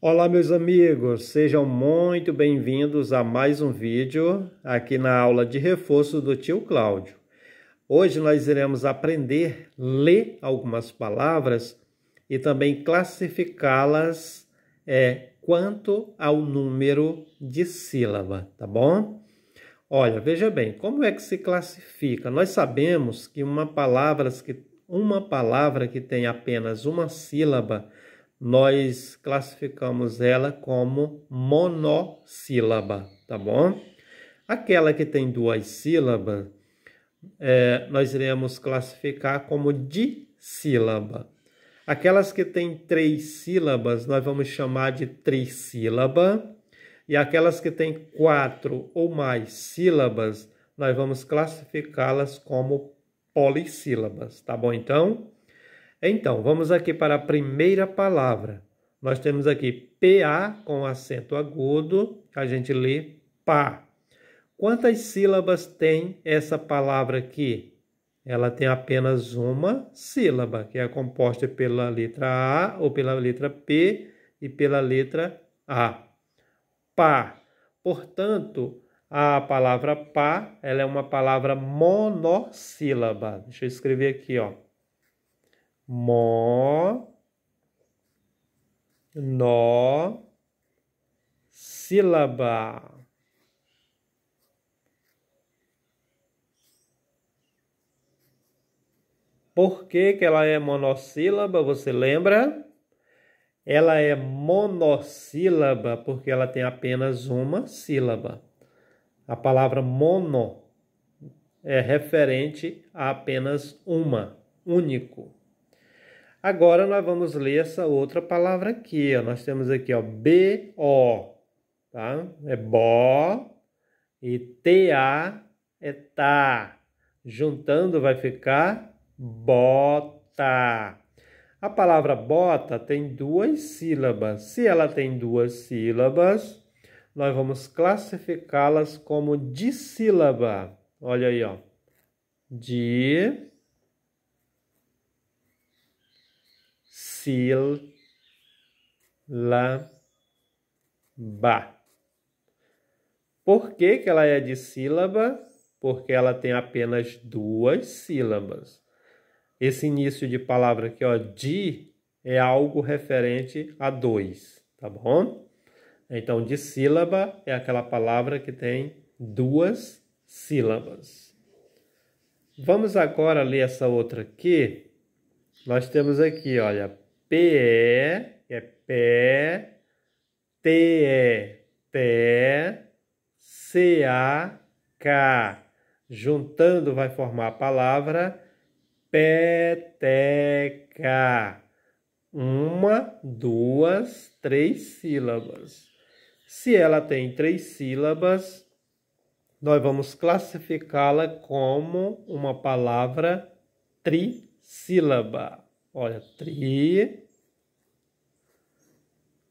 Olá meus amigos, sejam muito bem-vindos a mais um vídeo aqui na aula de reforço do tio Cláudio. Hoje nós iremos aprender a ler algumas palavras e também classificá-las é, quanto ao número de sílaba, tá bom? Olha, veja bem, como é que se classifica? Nós sabemos que uma palavra que, uma palavra que tem apenas uma sílaba nós classificamos ela como monossílaba, tá bom? Aquela que tem duas sílabas, é, nós iremos classificar como dissílaba. Aquelas que têm três sílabas, nós vamos chamar de trissílaba. E aquelas que têm quatro ou mais sílabas, nós vamos classificá-las como polissílabas, tá bom então? Então, vamos aqui para a primeira palavra. Nós temos aqui PA com acento agudo, a gente lê PA. Quantas sílabas tem essa palavra aqui? Ela tem apenas uma sílaba, que é composta pela letra A ou pela letra P e pela letra A. Pá. Portanto, a palavra pá, ela é uma palavra monossílaba. Deixa eu escrever aqui, ó mó, nó, sílaba. Por que, que ela é monossílaba? Você lembra? Ela é monossílaba porque ela tem apenas uma sílaba. A palavra mono é referente a apenas uma, único. Agora nós vamos ler essa outra palavra aqui. Ó. Nós temos aqui ó, B-O. Tá? É bo e T-A é tá. Juntando vai ficar bota. A palavra bota tem duas sílabas. Se ela tem duas sílabas, nós vamos classificá-las como dissílaba. Olha aí, ó. De sílaba. Por que, que ela é de sílaba? Porque ela tem apenas duas sílabas. Esse início de palavra aqui, ó, de, é algo referente a dois, tá bom? Então, de sílaba é aquela palavra que tem duas sílabas. Vamos agora ler essa outra aqui. Nós temos aqui, olha, PE, que é pé, TE, té, CAK. Juntando vai formar a palavra peteca. Uma, duas, três sílabas. Se ela tem três sílabas, nós vamos classificá-la como uma palavra trissílaba. Olha, tri,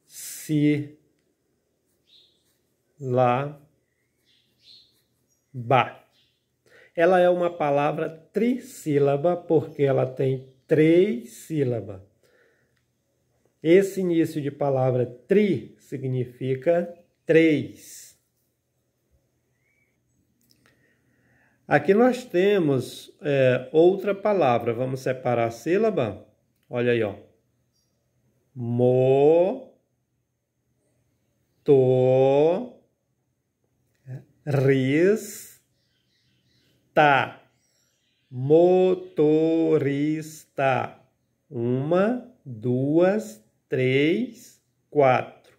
si, lá, ba. Ela é uma palavra trissílaba porque ela tem três sílabas. Esse início de palavra tri significa três. Aqui nós temos é, outra palavra. Vamos separar a sílaba? Olha aí, ó. Mo to ris ta motorista. Uma, duas, três, quatro.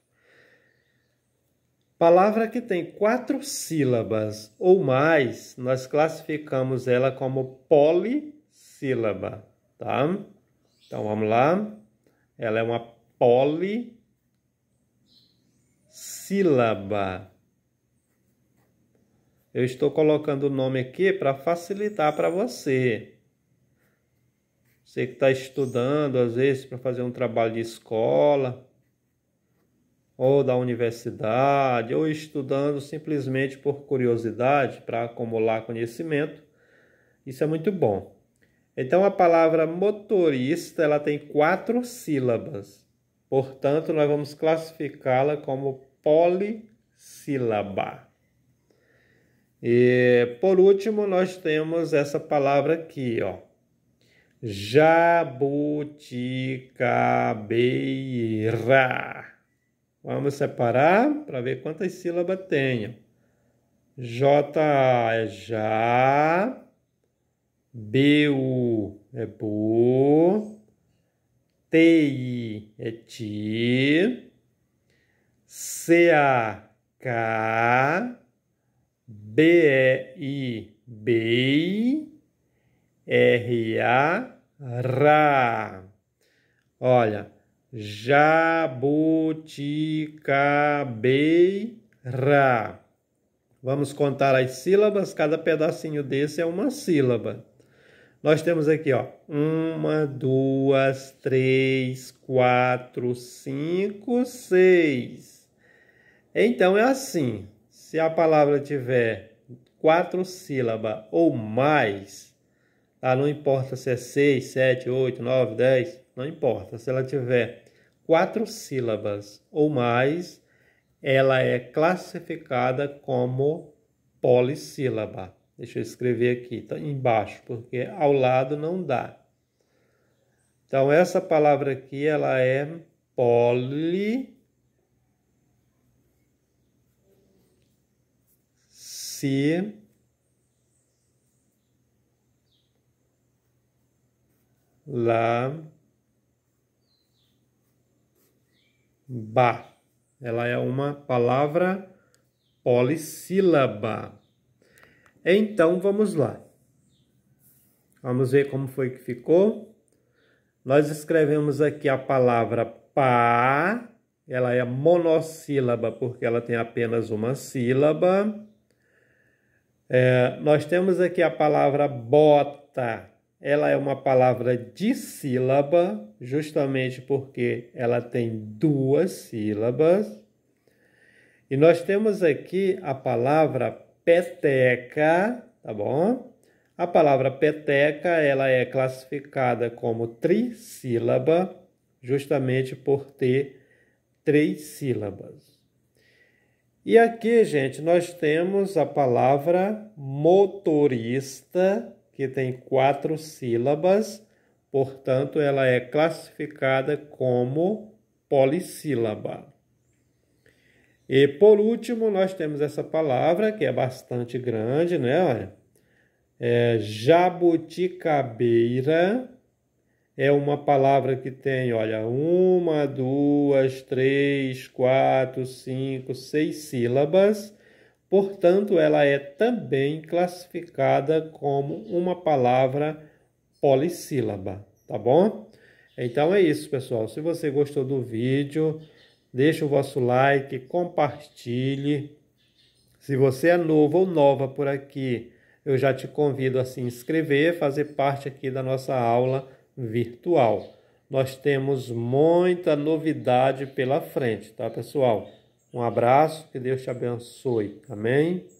Palavra que tem quatro sílabas ou mais, nós classificamos ela como polissílaba, tá? Então vamos lá. Ela é uma polissílaba. Eu estou colocando o nome aqui para facilitar para você. Você que está estudando, às vezes, para fazer um trabalho de escola, ou da universidade, ou estudando simplesmente por curiosidade, para acumular conhecimento. Isso é muito bom. Então a palavra motorista ela tem quatro sílabas. Portanto, nós vamos classificá-la como polissílaba. E por último, nós temos essa palavra aqui, ó. Jabuticabeira. Vamos separar para ver quantas sílabas tem. J é já, BU é bu, TI é ti, CAK, BEI, BEI, RA, RA. Olha, jabuticabeira. Vamos contar as sílabas, cada pedacinho desse é uma sílaba. Nós temos aqui, ó, uma, duas, três, quatro, cinco, seis. Então é assim: se a palavra tiver quatro sílabas ou mais, tá? não importa se é seis, sete, oito, nove, dez, não importa. Se ela tiver quatro sílabas ou mais, ela é classificada como polissílaba. Deixa eu escrever aqui tá embaixo, porque ao lado não dá. Então, essa palavra aqui, ela é poli... Si... Ba. Ela é uma palavra polissílaba. Então vamos lá. Vamos ver como foi que ficou. Nós escrevemos aqui a palavra pá, ela é monossílaba porque ela tem apenas uma sílaba. É, nós temos aqui a palavra bota, ela é uma palavra de sílaba, justamente porque ela tem duas sílabas. E nós temos aqui a palavra peteca, tá bom? A palavra peteca, ela é classificada como trissílaba, justamente por ter três sílabas. E aqui, gente, nós temos a palavra motorista, que tem quatro sílabas, portanto, ela é classificada como polissílaba. E por último, nós temos essa palavra que é bastante grande, né? Olha, é, jabuticabeira é uma palavra que tem, olha, uma, duas, três, quatro, cinco, seis sílabas. Portanto, ela é também classificada como uma palavra polissílaba, tá bom? Então é isso, pessoal. Se você gostou do vídeo, Deixe o vosso like, compartilhe. Se você é novo ou nova por aqui, eu já te convido a se inscrever, fazer parte aqui da nossa aula virtual. Nós temos muita novidade pela frente, tá, pessoal? Um abraço, que Deus te abençoe. Amém?